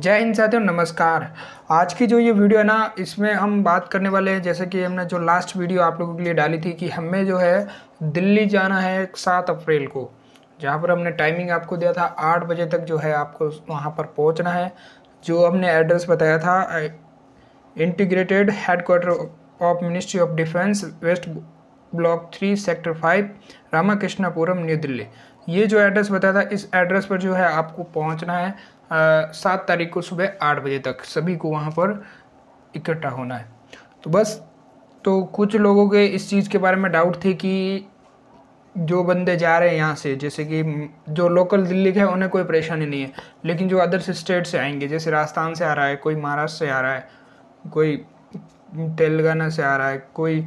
जय हिंद साथियों नमस्कार आज की जो ये वीडियो है ना इसमें हम बात करने वाले हैं जैसे कि हमने जो लास्ट वीडियो आप लोगों के लिए डाली थी कि हमें जो है दिल्ली जाना है सात अप्रैल को जहाँ पर हमने टाइमिंग आपको दिया था आठ बजे तक जो है आपको वहाँ पर पहुँचना है जो हमने एड्रेस बताया था Integrated Headquarters of Ministry of Defence West Block three Sector five Ramakrishnapuram New Delhi ये जो एड्रेस बताया था इस एड्रेस पर जो है आपको पहुंचना है सात तारीख को सुबह आठ बजे तक सभी को वहाँ पर इकट्ठा होना है तो बस तो कुछ लोगों के इस चीज़ के बारे में डाउट थे कि जो बंदे जा रहे हैं यहाँ से जैसे कि जो लोकल दिल्ली के हैं उन्हें कोई परेशानी नहीं है लेकिन जो अदर स्टेट से आएंगे जैसे राजस्थान से आ रहा है कोई महाराष्ट्र से आ रहा है कोई तेलंगाना से आ रहा है कोई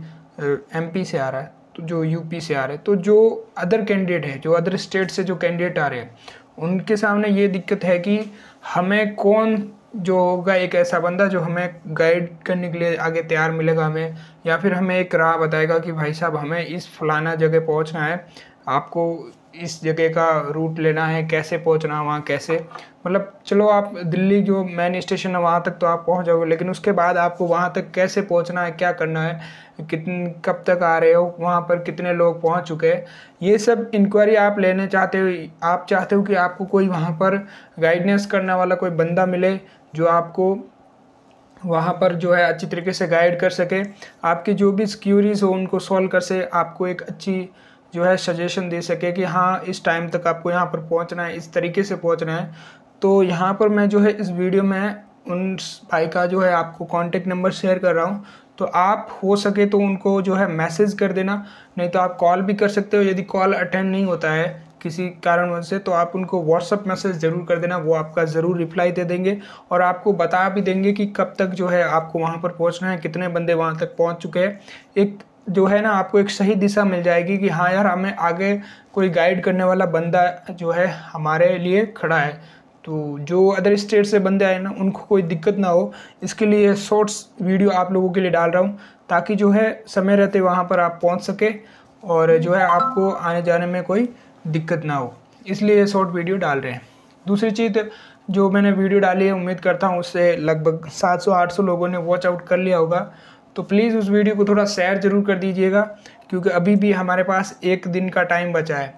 एमपी से आ रहा है तो जो यूपी से आ रहे हैं तो जो अदर कैंडिडेट है जो अदर स्टेट से जो कैंडिडेट आ रहे हैं उनके सामने ये दिक्कत है कि हमें कौन जो होगा एक ऐसा बंदा जो हमें गाइड करने के लिए आगे तैयार मिलेगा हमें या फिर हमें एक राह बताएगा कि भाई साहब हमें इस फलाना जगह पहुंचना है आपको इस जगह का रूट लेना है कैसे पहुंचना है वहाँ कैसे मतलब चलो आप दिल्ली जो मेन स्टेशन है वहाँ तक तो आप पहुँच जाओगे लेकिन उसके बाद आपको वहाँ तक कैसे पहुँचना है क्या करना है कितन कब तक आ रहे हो वहाँ पर कितने लोग पहुँच चुके हैं ये सब इंक्वायरी आप लेने चाहते हो आप चाहते हो कि आपको कोई वहाँ पर गाइडनेस करने वाला कोई बंदा मिले जो आपको वहाँ पर जो है अच्छी तरीके से गाइड कर सके आपके जो भी क्यूरीज हो उनको सॉल्व कर सके आपको एक अच्छी जो है सजेशन दे सके कि हाँ इस टाइम तक आपको यहाँ पर पहुँचना है इस तरीके से पहुँचना है तो यहाँ पर मैं जो है इस वीडियो में उन भाई का जो है आपको कॉन्टेक्ट नंबर शेयर कर रहा हूँ तो आप हो सके तो उनको जो है मैसेज कर देना नहीं तो आप कॉल भी कर सकते हो यदि कॉल अटेंड नहीं होता है किसी कारणवश से तो आप उनको व्हाट्सअप मैसेज ज़रूर कर देना वो आपका ज़रूर रिप्लाई दे देंगे और आपको बता भी देंगे कि कब तक जो है आपको वहाँ पर पहुँचना है कितने बंदे वहाँ तक पहुँच चुके हैं एक जो है ना आपको एक सही दिशा मिल जाएगी कि हाँ यार हमें आगे कोई गाइड करने वाला बंदा जो है हमारे लिए खड़ा है तो जो अदर स्टेट से बंदे आए ना उनको कोई दिक्कत ना हो इसके लिए शॉर्ट्स वीडियो आप लोगों के लिए डाल रहा हूँ ताकि जो है समय रहते वहाँ पर आप पहुँच सके और जो है आपको आने जाने में कोई दिक्कत ना हो इसलिए शॉर्ट वीडियो डाल रहे हैं दूसरी चीज़ जो मैंने वीडियो डाली है उम्मीद करता हूँ उससे लगभग 700-800 लोगों ने वॉच आउट कर लिया होगा तो प्लीज़ उस वीडियो को थोड़ा शेयर ज़रूर कर दीजिएगा क्योंकि अभी भी हमारे पास एक दिन का टाइम बचा है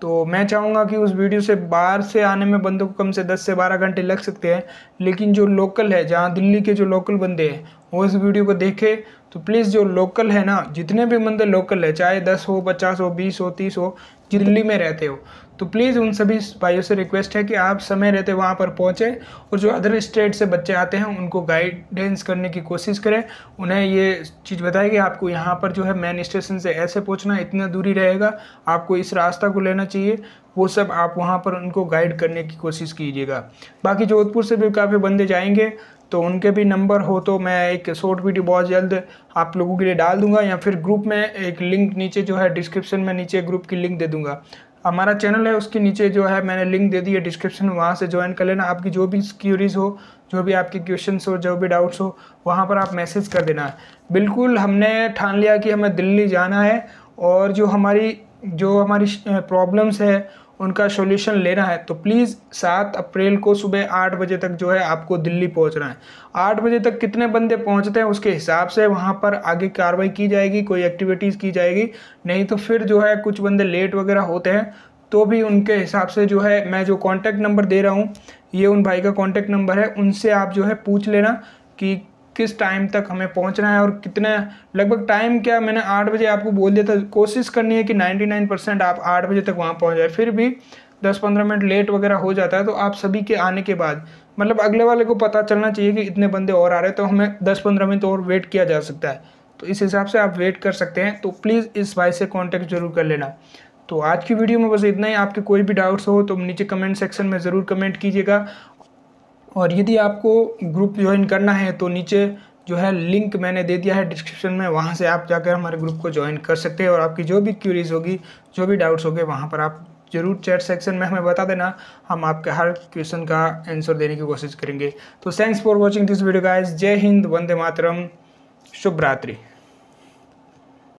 तो मैं चाहूँगा कि उस वीडियो से बाहर से आने में बंदों को कम से 10 से 12 घंटे लग सकते हैं लेकिन जो लोकल है जहाँ दिल्ली के जो लोकल बंदे हैं वो इस वीडियो को देखें तो प्लीज़ जो लोकल है ना जितने भी बंदे लोकल है चाहे दस हो पचास हो बीस हो तीस हो दिल्ली में रहते हो तो प्लीज़ उन सभी भाइयों से रिक्वेस्ट है कि आप समय रहते वहाँ पर पहुँचें और जो अदर स्टेट से बच्चे आते हैं उनको गाइडेंस करने की कोशिश करें उन्हें ये चीज़ बताए कि आपको यहाँ पर जो है मेन स्टेशन से ऐसे पहुँचना इतना दूरी रहेगा आपको इस रास्ता को लेना चाहिए वो सब आप वहाँ पर उनको गाइड करने की कोशिश कीजिएगा बाकी जोधपुर से भी काफ़ी बंदे जाएंगे तो उनके भी नंबर हो तो मैं एक शॉर्ट वीडियो बहुत जल्द आप लोगों के लिए डाल दूंगा या फिर ग्रुप में एक लिंक नीचे जो है डिस्क्रिप्शन में नीचे ग्रुप की लिंक दे दूंगा हमारा चैनल है उसके नीचे जो है मैंने लिंक दे दी है डिस्क्रिप्शन में वहाँ से ज्वाइन कर लेना आपकी जो भी क्यूरीज हो जो भी आपके क्वेश्चन हो जो भी डाउट्स हो वहाँ पर आप मैसेज कर देना है बिल्कुल हमने ठान लिया कि हमें दिल्ली जाना है और जो हमारी जो हमारी प्रॉब्लम्स है उनका सॉल्यूशन लेना है तो प्लीज़ सात अप्रैल को सुबह आठ बजे तक जो है आपको दिल्ली पहुंचना है आठ बजे तक कितने बंदे पहुंचते हैं उसके हिसाब से वहां पर आगे कार्रवाई की जाएगी कोई एक्टिविटीज़ की जाएगी नहीं तो फिर जो है कुछ बंदे लेट वगैरह होते हैं तो भी उनके हिसाब से जो है मैं जो कॉन्टैक्ट नंबर दे रहा हूँ ये उन भाई का कॉन्टैक्ट नंबर है उनसे आप जो है पूछ लेना कि किस टाइम तक हमें पहुंचना है और कितना लगभग टाइम क्या मैंने आठ बजे आपको बोल दिया था कोशिश करनी है कि 99 परसेंट आप आठ बजे तक वहाँ पहुँच जाए फिर भी दस पंद्रह मिनट लेट वगैरह हो जाता है तो आप सभी के आने के बाद मतलब अगले वाले को पता चलना चाहिए कि इतने बंदे और आ रहे हैं तो हमें दस पंद्रह मिनट और वेट किया जा सकता है तो इस हिसाब से आप वेट कर सकते हैं तो प्लीज़ इस भाई से कॉन्टैक्ट जरूर कर लेना तो आज की वीडियो में बस इतना ही आपके कोई भी डाउट्स हो तो नीचे कमेंट सेक्शन में ज़रूर कमेंट कीजिएगा और यदि आपको ग्रुप ज्वाइन करना है तो नीचे जो है लिंक मैंने दे दिया है डिस्क्रिप्शन में वहाँ से आप जाकर हमारे ग्रुप को ज्वाइन कर सकते हैं और आपकी जो भी क्यूरीज होगी जो भी डाउट्स होंगे वहाँ पर आप ज़रूर चैट सेक्शन में हमें बता देना हम आपके हर क्वेश्चन का आंसर देने की कोशिश करेंगे तो thanks for watching this video guys जय हिंद वंदे मातरम शुभ रात्रि